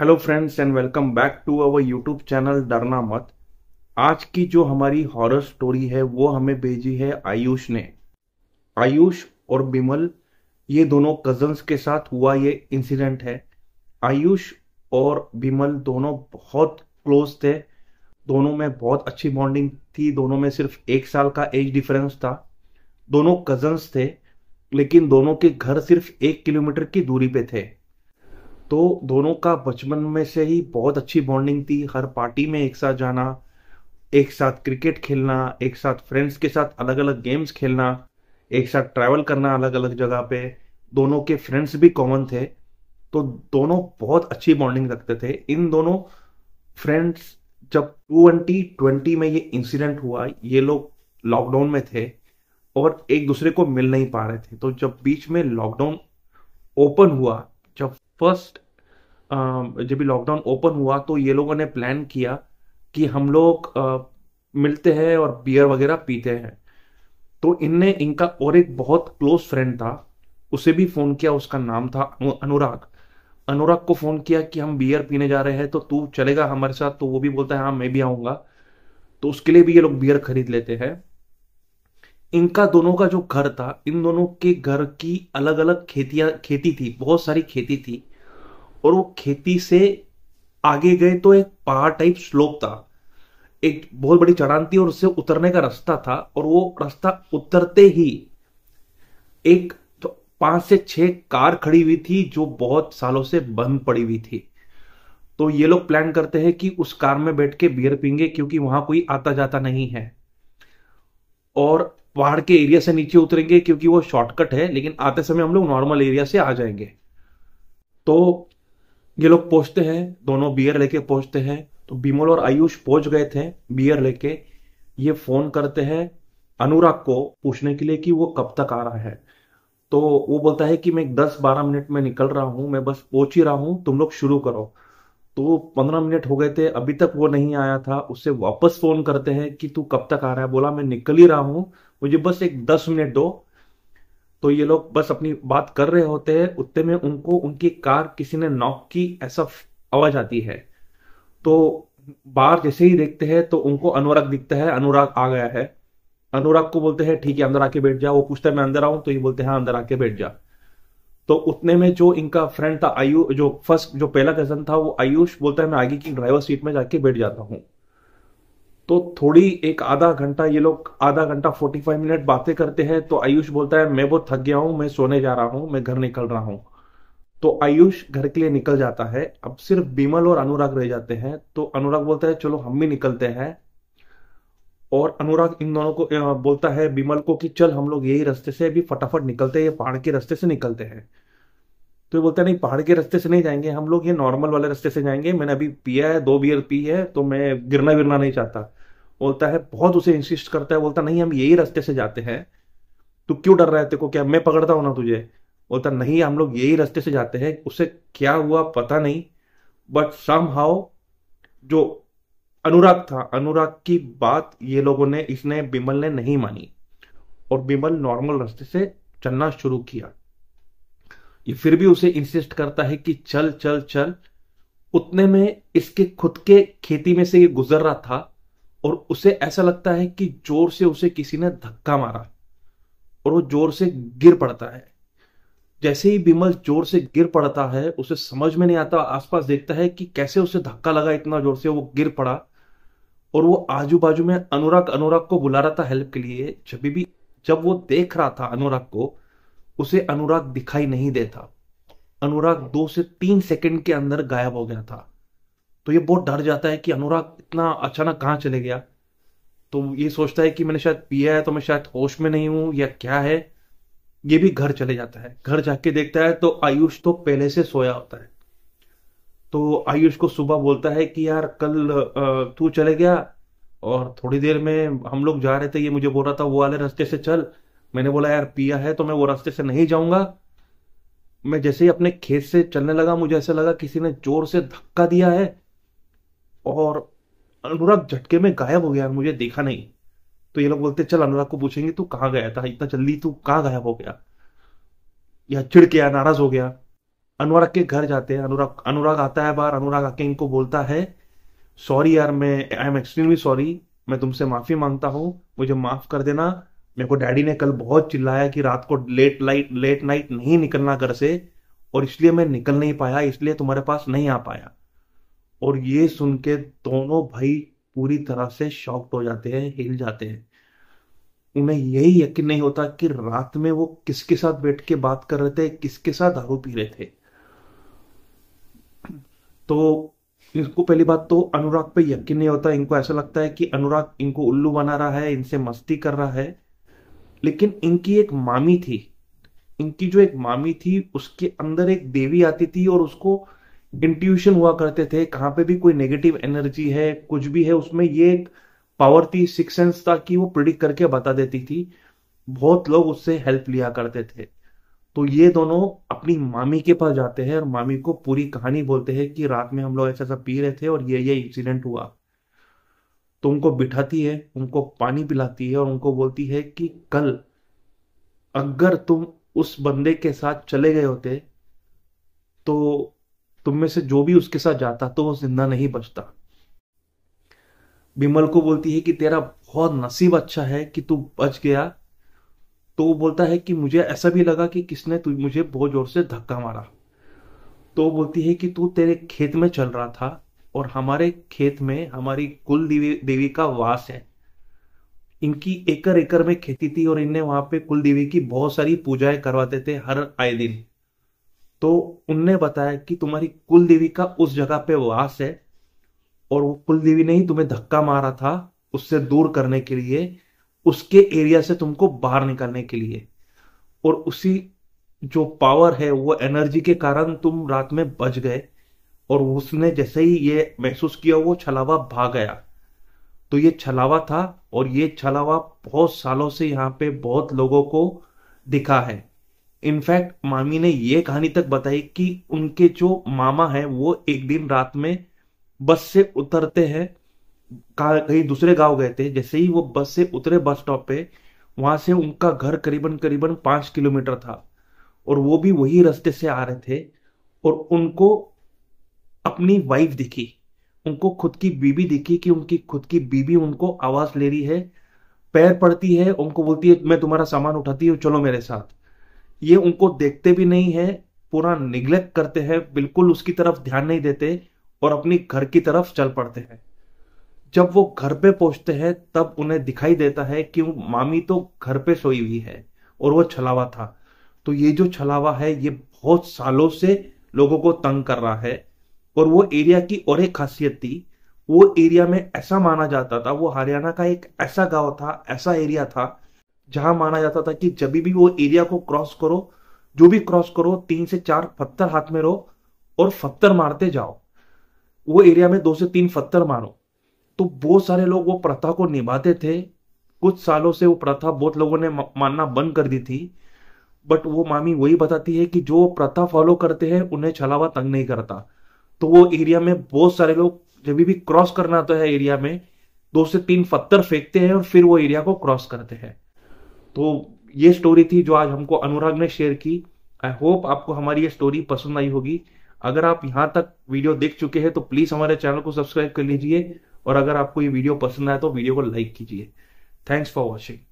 hello friends and welcome back to our YouTube channel डरना मत आज की जो हमारी हॉरर स्टोरी है वो हमें भेजी है आयुष ने आयुष और बिमल ये दोनों कजन्स के साथ हुआ ये इंसिडेंट है आयुष और बिमल दोनों बहुत क्लोज थे दोनों में बहुत अच्छी बॉन्डिंग थी दोनों में सिर्फ एक साल का एज डिफरेंस था दोनों कजन्स थे लेकिन दोनों के घर सिर्फ एक किलोमीटर की दूरी पे थे तो दोनों का बचपन में से ही बहुत अच्छी बॉन्डिंग थी हर पार्टी में एक साथ जाना एक साथ क्रिकेट खेलना एक साथ फ्रेंड्स के साथ अलग अलग गेम्स खेलना एक साथ ट्रैवल करना अलग अलग जगह पे दोनों के फ्रेंड्स भी कॉमन थे तो दोनों बहुत अच्छी बॉन्डिंग रखते थे इन दोनों फ्रेंड्स जब ट्वेंटी ट्वेंटी में ये इंसिडेंट हुआ ये लोग लॉकडाउन में थे और एक दूसरे को मिल नहीं पा रहे थे तो जब बीच में लॉकडाउन ओपन हुआ फर्स्ट जब लॉकडाउन ओपन हुआ तो ये लोगों ने प्लान किया कि हम लोग मिलते हैं और बियर वगैरह पीते हैं तो इनने इनका और एक बहुत क्लोज फ्रेंड था उसे भी फ़ोन किया उसका नाम था अनुराग अनुराग को फ़ोन किया कि हम बियर पीने जा रहे हैं तो तू चलेगा हमारे साथ तो वो भी बोलता है हाँ मैं भी आऊंगा तो उसके लिए भी ये लोग बियर खरीद लेते हैं इनका दोनों का जो घर था इन दोनों के घर की अलग अलग खेतियां खेती थी बहुत सारी खेती थी और वो खेती से आगे गए तो एक पहाड़ टाइप स्लोप था एक बहुत बड़ी चढ़ान थी और उससे उतरने का रास्ता था और वो रास्ता उतरते ही एक तो पांच से छह कार खड़ी हुई थी जो बहुत सालों से बंद पड़ी हुई थी तो ये लोग प्लान करते हैं कि उस कार में बैठ के बियर पीएंगे क्योंकि वहां कोई आता जाता नहीं है और पहाड़ के एरिया से नीचे उतरेंगे क्योंकि वो शॉर्टकट है लेकिन आते समय हम लोग नॉर्मल एरिया से आ जाएंगे तो ये लोग पहुंचते हैं दोनों बियर लेके पहुंचते हैं तो बिमोल और आयुष पहुंच गए थे बियर लेके ये फोन करते हैं अनुराग को पूछने के लिए कि वो कब तक आ रहा है तो वो बोलता है कि मैं दस बारह मिनट में निकल रहा हूं मैं बस पहुंच ही रहा हूं तुम लोग शुरू करो तो पंद्रह मिनट हो गए थे अभी तक वो नहीं आया था उससे वापस फोन करते हैं कि तू कब तक आ रहा है बोला मैं निकल ही रहा हूं मुझे बस एक दस मिनट दो तो ये लोग बस अपनी बात कर रहे होते हैं उतने में उनको उनकी कार किसी ने नॉक की ऐसा आवाज आती है तो बाहर जैसे ही देखते हैं तो उनको अनुराग दिखता है अनुराग आ गया है अनुराग को बोलते हैं ठीक है अंदर आके बैठ जा वो पूछता है मैं अंदर आऊं तो ये बोलते हैं हाँ, अंदर आके बैठ जा तो उतने में जो इनका फ्रेंड था आयु जो फर्स्ट जो पहला कजन था वो आयुष बोलता है मैं आगे की ड्राइवर सीट में जाके बैठ जाता हूँ तो थोड़ी एक आधा घंटा ये लोग आधा घंटा फोर्टी फाइव मिनट बातें करते हैं तो आयुष बोलता है मैं बहुत थक गया हूं मैं सोने जा रहा हूं मैं घर निकल रहा हूं तो आयुष घर के लिए निकल जाता है अब सिर्फ बिमल और अनुराग रह जाते हैं तो अनुराग बोलता है चलो हम भी निकलते हैं और अनुराग इन दोनों को बोलता है बिमल को कि चल हम लोग यही रास्ते से अभी फटाफट निकलते हैं ये पहाड़ के रास्ते से निकलते हैं तो ये बोलता है नहीं पहाड़ के रास्ते से नहीं जाएंगे हम लोग ये नॉर्मल वाले रास्ते से जाएंगे मैंने अभी पिया है दो बियर पी है तो मैं गिरना विरना नहीं चाहता बोलता है बहुत उसे इंसिस्ट करता है बोलता नहीं हम यही रास्ते से जाते हैं तू क्यों डर रहा है को क्या मैं पकड़ता हूं ना तुझे बोलता नहीं हम लोग यही रास्ते से जाते हैं उसे क्या हुआ पता नहीं बट सम हाउ जो अनुराग था अनुराग की बात ये लोगों ने इसने बिमल ने नहीं मानी और बिमल नॉर्मल रास्ते से चलना शुरू किया ये फिर भी उसे इंसिस्ट करता है कि चल चल चल उतने में इसके खुद के खेती में से ये गुजर रहा था और उसे ऐसा लगता है कि जोर से उसे किसी ने धक्का मारा और वो जोर से गिर पड़ता है जैसे ही बिमल जोर से गिर पड़ता है उसे समझ में नहीं आता आसपास देखता है कि कैसे उसे धक्का लगा इतना जोर से वो गिर पड़ा और वो आजू बाजू में अनुराग अनुराग को बुला रहा था हेल्प के लिए जब भी जब वो देख रहा था अनुराग को उसे अनुराग दिखाई नहीं देता अनुराग दो से तीन सेकंड के अंदर गायब हो गया था तो ये बहुत डर जाता है कि अनुराग इतना अचानक कहाँ चले गया तो ये सोचता है कि मैंने शायद पिया है तो मैं शायद होश में नहीं हूं या क्या है ये भी घर चले जाता है घर जाके देखता है तो आयुष तो पहले से सोया होता है तो आयुष को सुबह बोलता है कि यार कल तू चले गया और थोड़ी देर में हम लोग जा रहे थे ये मुझे बोल रहा था वो वाले रास्ते से चल मैंने बोला यार पिया है तो मैं वो रास्ते से नहीं जाऊंगा मैं जैसे ही अपने खेत से चलने लगा मुझे ऐसा लगा किसी ने जोर से धक्का दिया है और अनुराग झटके में गायब हो गया मुझे देखा नहीं तो ये लोग बोलते चल अनुराग को पूछेंगे तू कहाँ गया था इतना जल्दी तू कहाँ गायब हो गया या चिड़ गया नाराज हो गया अनुराग के घर जाते हैं अनुराग अनुराग आता है बार अनुराग आके इनको बोलता है सॉरी यार मैं आई एम एक्सट्रीमली सॉरी मैं तुमसे माफी मांगता हूँ मुझे माफ कर देना मेरे को डैडी ने कल बहुत चिल्लाया कि रात को लेट लाइट लेट नाइट नहीं निकलना घर से और इसलिए मैं निकल नहीं पाया इसलिए तुम्हारे पास नहीं आ पाया और ये सुन के दोनों भाई पूरी तरह से शॉक्ड हो जाते हैं हिल जाते हैं उन्हें यही यकीन नहीं होता कि रात में वो किसके साथ बैठ के बात कर रहे थे किसके साथ दारू पी रहे थे तो इसको पहली बात तो अनुराग पे यकीन नहीं होता इनको ऐसा लगता है कि अनुराग इनको उल्लू बना रहा है इनसे मस्ती कर रहा है लेकिन इनकी एक मामी थी इनकी जो एक मामी थी उसके अंदर एक देवी आती थी और उसको इंट्यूशन हुआ करते थे कहां पे भी कोई नेगेटिव एनर्जी है कुछ भी है उसमें ये एक पावर थी सिक्स सेंस था कि वो प्रिडिक्ट करके बता देती थी बहुत लोग उससे हेल्प लिया करते थे तो ये दोनों अपनी मामी के पास जाते हैं और मामी को पूरी कहानी बोलते हैं कि रात में हम लोग ऐसा ऐसा पी रहे थे और ये ये इंसिडेंट हुआ तो उनको बिठाती है उनको पानी पिलाती है और उनको बोलती है कि कल अगर तुम उस बंदे के साथ चले गए होते तो तुम में से जो भी उसके साथ जाता तो वो जिंदा नहीं बचता बिमल को बोलती है कि तेरा बहुत नसीब अच्छा है कि तू बच गया तो वो बोलता है कि मुझे ऐसा भी लगा कि किसने तु मुझे बहुत जोर से धक्का मारा तो वो बोलती है कि तू तेरे खेत में चल रहा था और हमारे खेत में हमारी कुल देवी देवी का वास है इनकी एकड़ एकड़ में खेती थी और इनने वहां पे कुल देवी की बहुत सारी पूजाएं करवाते थे हर आए दिन तो उनने बताया कि तुम्हारी कुल देवी का उस जगह पे वास है और वो कुल देवी ने ही तुम्हें धक्का मारा था उससे दूर करने के लिए उसके एरिया से तुमको बाहर निकलने के लिए और उसी जो पावर है वो एनर्जी के कारण तुम रात में बच गए और उसने जैसे ही ये महसूस किया वो छलावा भाग गया तो ये छलावा था और ये छलावा बहुत सालों से यहाँ पे बहुत लोगों को दिखा है इनफैक्ट मामी ने ये कहानी तक बताई कि उनके जो मामा है वो एक दिन रात में बस से उतरते हैं कहीं दूसरे गांव गए थे जैसे ही वो बस से उतरे बस स्टॉप पे वहां से उनका घर करीबन करीबन पांच किलोमीटर था और वो भी वही रास्ते से आ रहे थे और उनको अपनी वाइफ दिखी उनको खुद की बीबी दिखी कि उनकी खुद की बीबी उनको आवाज ले रही है पैर पड़ती है उनको बोलती है मैं तुम्हारा सामान उठाती हूँ चलो मेरे साथ ये उनको देखते भी नहीं है पूरा निग्लेक्ट करते हैं बिल्कुल उसकी तरफ ध्यान नहीं देते और अपनी घर की तरफ चल पड़ते हैं जब वो घर पे पहुंचते हैं तब उन्हें दिखाई देता है कि मामी तो घर पे सोई हुई है और वो छलावा था तो ये जो छलावा है ये बहुत सालों से लोगों को तंग कर रहा है और वो एरिया की और एक खासियत थी वो एरिया में ऐसा माना जाता था वो हरियाणा का एक ऐसा गांव था ऐसा एरिया था जहां माना जाता था कि जब भी वो एरिया को क्रॉस करो जो भी क्रॉस करो तीन से चार पत्थर हाथ में रहो और पत्थर मारते जाओ वो एरिया में दो से तीन पत्थर मारो तो बहुत सारे लोग वो प्रथा को निभाते थे कुछ सालों से वो प्रथा बहुत लोगों ने मानना बंद कर दी थी बट वो मामी वही बताती है कि जो प्रथा फॉलो करते हैं उन्हें छलावा तंग नहीं करता तो वो एरिया में बहुत सारे लोग जब भी क्रॉस करना तो है एरिया में दो से तीन पत्थर फेंकते हैं और फिर वो एरिया को क्रॉस करते हैं तो ये स्टोरी थी जो आज हमको अनुराग ने शेयर की आई होप आपको हमारी ये स्टोरी पसंद आई होगी अगर आप यहाँ तक वीडियो देख चुके हैं तो प्लीज हमारे चैनल को सब्सक्राइब कर लीजिए और अगर आपको ये वीडियो पसंद आए तो वीडियो को लाइक कीजिए थैंक्स फॉर वॉचिंग